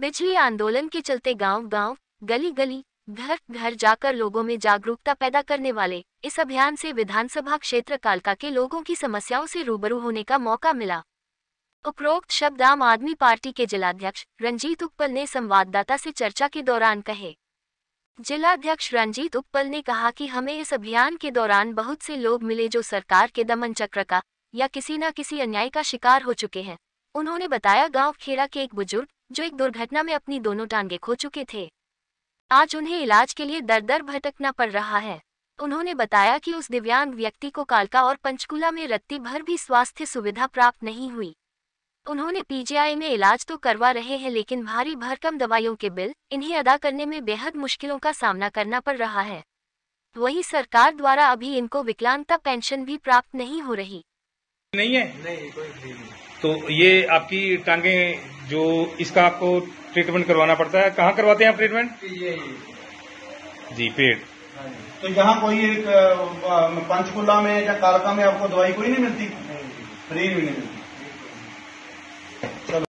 बिजली आंदोलन के चलते गांव-गांव, गली-गली घर घर जाकर लोगों में जागरूकता पैदा करने वाले इस अभियान से विधानसभा क्षेत्र कालका के लोगों की समस्याओं से रूबरू होने का मौका मिला उपरोक्त शब्द आम आदमी पार्टी के जिलाध्यक्ष रंजीत उपल ने संवाददाता से चर्चा के दौरान कहे जिलाध्यक्ष रंजीत उपल ने कहा कि हमें इस अभियान के दौरान बहुत से लोग मिले जो सरकार के दमन चक्र का या किसी न किसी अन्याय का शिकार हो चुके हैं उन्होंने बताया गांव खेड़ा के एक बुजुर्ग जो एक दुर्घटना में अपनी दोनों टांगे खो चुके थे आज उन्हें इलाज के लिए दर दर भटकना पड़ रहा है उन्होंने बताया कि उस दिव्यांग व्यक्ति को कालका और पंचकुला में रत्ती भर भी स्वास्थ्य सुविधा प्राप्त नहीं हुई उन्होंने पीजीआई में इलाज तो करवा रहे हैं लेकिन भारी भरकम दवाइयों के बिल इन्हें अदा करने में बेहद मुश्किलों का सामना करना पड़ रहा है वही सरकार द्वारा अभी इनको विकलांगता पेंशन भी प्राप्त नहीं हो रही नहीं है नहीं, कोई नहीं। तो ये आपकी टांगे जो इसका आपको ट्रीटमेंट करवाना पड़ता है कहाँ करवाते हैं आप ट्रीटमेंट जी पेट हाँ तो यहाँ कोई एक पंचकुला में या कारका में आपको दवाई कोई नहीं मिलती फ्री भी नहीं मिलती